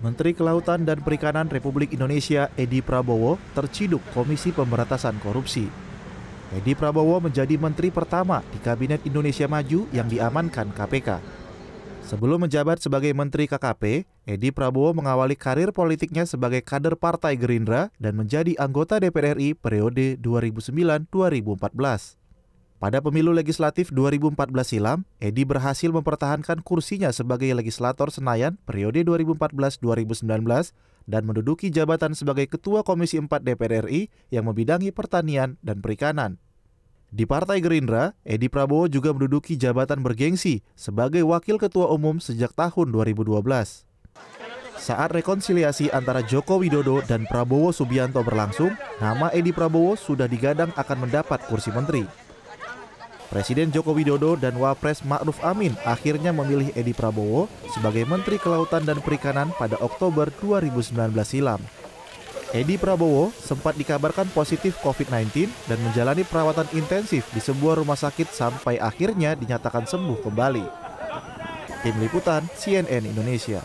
Menteri Kelautan dan Perikanan Republik Indonesia Edi Prabowo terciduk Komisi Pemberantasan Korupsi. Edi Prabowo menjadi menteri pertama di Kabinet Indonesia Maju yang diamankan KPK. Sebelum menjabat sebagai menteri KKP, Edi Prabowo mengawali karir politiknya sebagai kader Partai Gerindra dan menjadi anggota DPR RI periode 2009-2014. Pada pemilu legislatif 2014 silam, Edi berhasil mempertahankan kursinya sebagai legislator Senayan periode 2014-2019 dan menduduki jabatan sebagai Ketua Komisi 4 DPR RI yang membidangi pertanian dan perikanan. Di Partai Gerindra, Edi Prabowo juga menduduki jabatan bergengsi sebagai Wakil Ketua Umum sejak tahun 2012. Saat rekonsiliasi antara Joko Widodo dan Prabowo Subianto berlangsung, nama Edi Prabowo sudah digadang akan mendapat kursi menteri. Presiden Joko Widodo dan Wapres Ma'ruf Amin akhirnya memilih Edi Prabowo sebagai Menteri Kelautan dan Perikanan pada Oktober 2019 silam. Edi Prabowo sempat dikabarkan positif COVID-19 dan menjalani perawatan intensif di sebuah rumah sakit sampai akhirnya dinyatakan sembuh kembali. Tim Liputan CNN Indonesia.